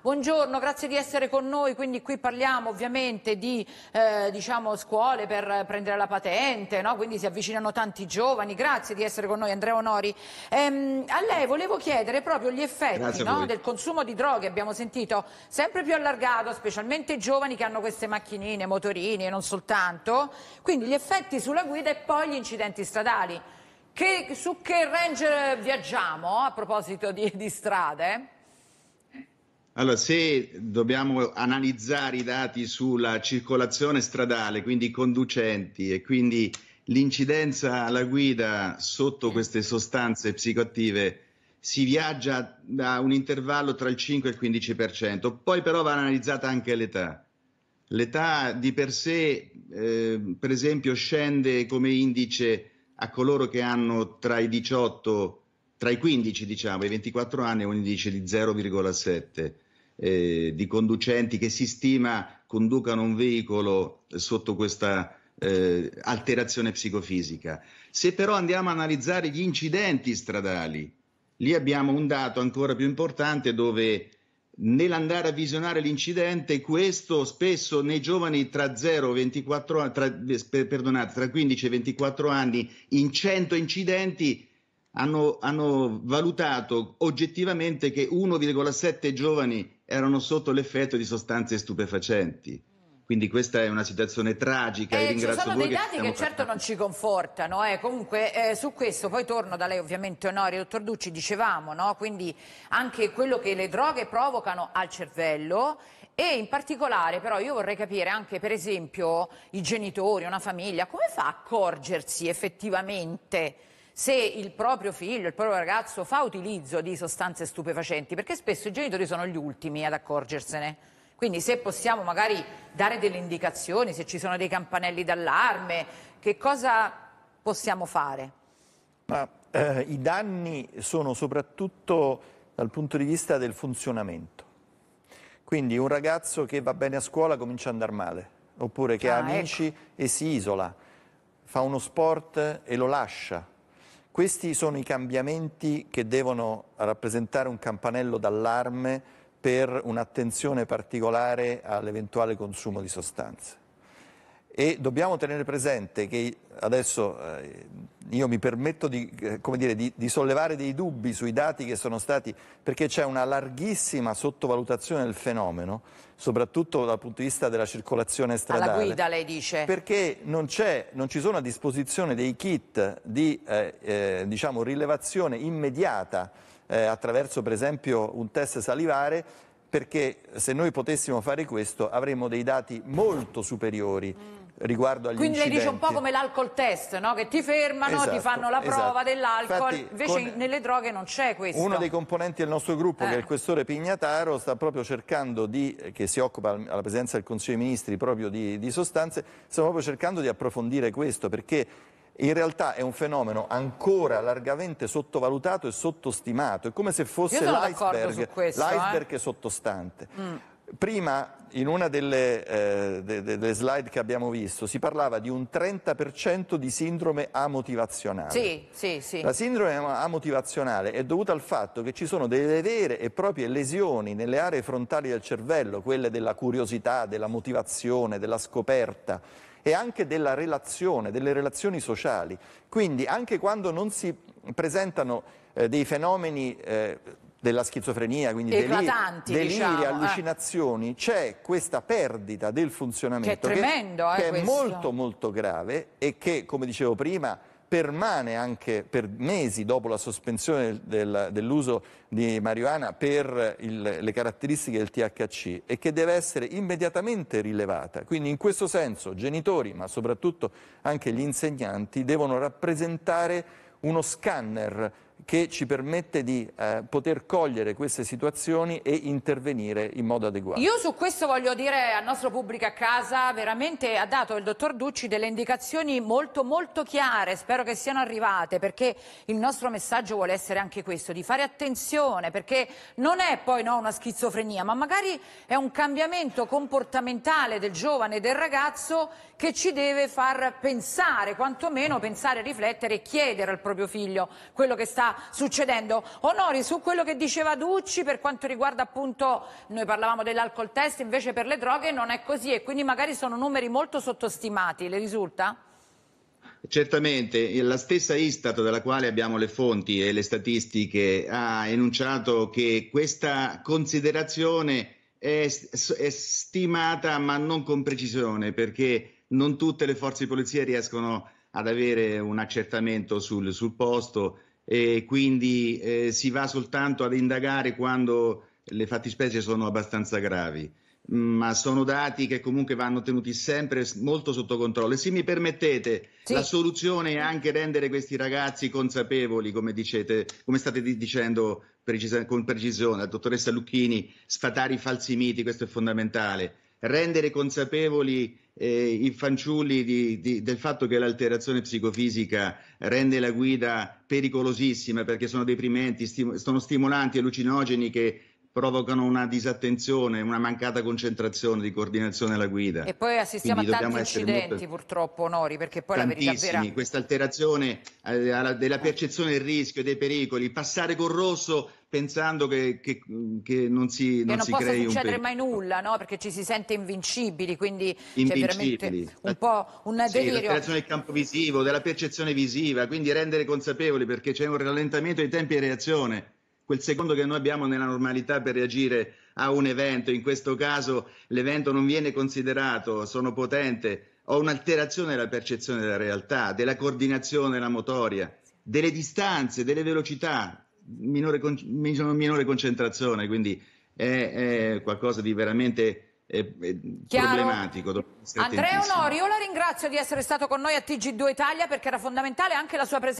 Buongiorno, grazie di essere con noi, quindi qui parliamo ovviamente di eh, diciamo, scuole per prendere la patente, no? quindi si avvicinano tanti giovani, grazie di essere con noi Andrea Onori. Ehm, a lei volevo chiedere proprio gli effetti no? del consumo di droghe, abbiamo sentito sempre più allargato, specialmente i giovani che hanno queste macchinine, motorini e non soltanto, quindi gli effetti sulla guida e poi gli incidenti stradali. Che, su che range viaggiamo a proposito di, di strade? Allora, se dobbiamo analizzare i dati sulla circolazione stradale, quindi i conducenti e quindi l'incidenza alla guida sotto queste sostanze psicoattive, si viaggia da un intervallo tra il 5 e il 15%. Poi però va analizzata anche l'età. L'età di per sé, eh, per esempio, scende come indice a coloro che hanno tra i 18 tra i 15 diciamo, e i 24 anni un indice di 0,7 eh, di conducenti che si stima conducano un veicolo sotto questa eh, alterazione psicofisica. Se però andiamo a analizzare gli incidenti stradali, lì abbiamo un dato ancora più importante dove nell'andare a visionare l'incidente, questo spesso nei giovani tra, 0 e 24, tra, perdonate, tra 15 e 24 anni, in 100 incidenti, hanno, hanno valutato oggettivamente che 1,7 giovani erano sotto l'effetto di sostanze stupefacenti. Quindi questa è una situazione tragica. Eh, ci sono dei dati che, che certo non ci confortano. Eh. Comunque eh, su questo poi torno da lei ovviamente Onorio, dottor Ducci, dicevamo, no? quindi anche quello che le droghe provocano al cervello e in particolare però io vorrei capire anche per esempio i genitori, una famiglia, come fa a accorgersi effettivamente se il proprio figlio, il proprio ragazzo fa utilizzo di sostanze stupefacenti, perché spesso i genitori sono gli ultimi ad accorgersene. Quindi se possiamo magari dare delle indicazioni, se ci sono dei campanelli d'allarme, che cosa possiamo fare? Ma, eh, I danni sono soprattutto dal punto di vista del funzionamento. Quindi un ragazzo che va bene a scuola comincia ad andare male, oppure che ah, ha amici ecco. e si isola, fa uno sport e lo lascia questi sono i cambiamenti che devono rappresentare un campanello d'allarme per un'attenzione particolare all'eventuale consumo di sostanze. E dobbiamo tenere presente che adesso eh, io mi permetto di, eh, dire, di, di, sollevare dei dubbi sui dati che sono stati, perché c'è una larghissima sottovalutazione del fenomeno, soprattutto dal punto di vista della circolazione stradale. Alla guida lei dice. Perché non, non ci sono a disposizione dei kit di eh, eh, diciamo, rilevazione immediata eh, attraverso per esempio un test salivare perché se noi potessimo fare questo avremmo dei dati molto superiori mm. riguardo agli Quindi incidenti. lei dice un po' come l'alcol test, no? che ti fermano, esatto, ti fanno la prova esatto. dell'alcol, invece nelle droghe non c'è questo. Uno dei componenti del nostro gruppo, eh. che è il eh. questore Pignataro, sta proprio cercando di, che si occupa alla presenza del Consiglio dei Ministri proprio di, di sostanze, sta proprio cercando di approfondire questo, perché in realtà è un fenomeno ancora largamente sottovalutato e sottostimato, è come se fosse l'iceberg, eh. l'iceberg eh? sottostante. Mm. Prima, in una delle, eh, de, de, delle, slide che abbiamo visto, si parlava di un 30% di sindrome amotivazionale. Sì, sì, sì. La sindrome amotivazionale è dovuta al fatto che ci sono delle vere e proprie lesioni nelle aree frontali del cervello, quelle della curiosità, della motivazione, della scoperta e anche della relazione, delle relazioni sociali. Quindi anche quando non si presentano eh, dei fenomeni... Eh, della schizofrenia, quindi deliri, deliri diciamo, eh. allucinazioni, eh. c'è questa perdita del funzionamento che è, tremendo, che, eh, che è molto molto grave e che, come dicevo prima, permane anche per mesi dopo la sospensione del, dell'uso di marijuana per il, le caratteristiche del THC e che deve essere immediatamente rilevata. Quindi in questo senso genitori, ma soprattutto anche gli insegnanti, devono rappresentare uno scanner che ci permette di eh, poter cogliere queste situazioni e intervenire in modo adeguato. Io su questo voglio dire al nostro pubblico a casa, veramente ha dato il dottor Ducci delle indicazioni molto molto chiare, spero che siano arrivate, perché il nostro messaggio vuole essere anche questo, di fare attenzione, perché non è poi no, una schizofrenia, ma magari è un cambiamento comportamentale del giovane e del ragazzo che ci deve far pensare, quantomeno pensare, riflettere e chiedere al proprio figlio quello che sta succedendo. Onori, su quello che diceva Ducci per quanto riguarda appunto, noi parlavamo dell'alcol test, invece per le droghe non è così e quindi magari sono numeri molto sottostimati, le risulta? Certamente, la stessa Istat della quale abbiamo le fonti e le statistiche ha enunciato che questa considerazione è, è stimata ma non con precisione perché non tutte le forze di polizia riescono ad avere un accertamento sul, sul posto e quindi eh, si va soltanto ad indagare quando le fattispecie sono abbastanza gravi, mm, ma sono dati che comunque vanno tenuti sempre molto sotto controllo. E se mi permettete, sì. la soluzione è anche rendere questi ragazzi consapevoli, come, dicete, come state dicendo precisa, con precisione, la dottoressa Lucchini, sfatare i falsi miti, questo è fondamentale. Rendere consapevoli eh, i fanciulli di, di, del fatto che l'alterazione psicofisica rende la guida pericolosissima perché sono deprimenti, stim- sono stimolanti, allucinogeni che provocano una disattenzione, una mancata concentrazione di coordinazione alla guida. E poi assistiamo Quindi a tanti incidenti molto... purtroppo, Nori, perché poi Tantissimi. la verità vera... questa alterazione eh, della eh. percezione del rischio, dei pericoli, passare col rosso pensando che, che, che, non si, che non non si crei un pericolo. non possa succedere mai nulla, no? Perché ci si sente invincibili, quindi invincibili. c'è veramente un po' un sì, delirio. l'alterazione del campo visivo, della percezione visiva, quindi rendere consapevoli perché c'è un rallentamento dei tempi di reazione quel secondo che noi abbiamo nella normalità per reagire a un evento, in questo caso l'evento non viene considerato, sono potente, ho un'alterazione della percezione della realtà, della coordinazione della motoria, delle distanze, delle velocità, minore, con- minore concentrazione, quindi è, è, qualcosa di veramente è, problematico. Andrea Onorio, io la ringrazio di essere stato con noi a TG2 Italia perché era fondamentale anche la sua presenza.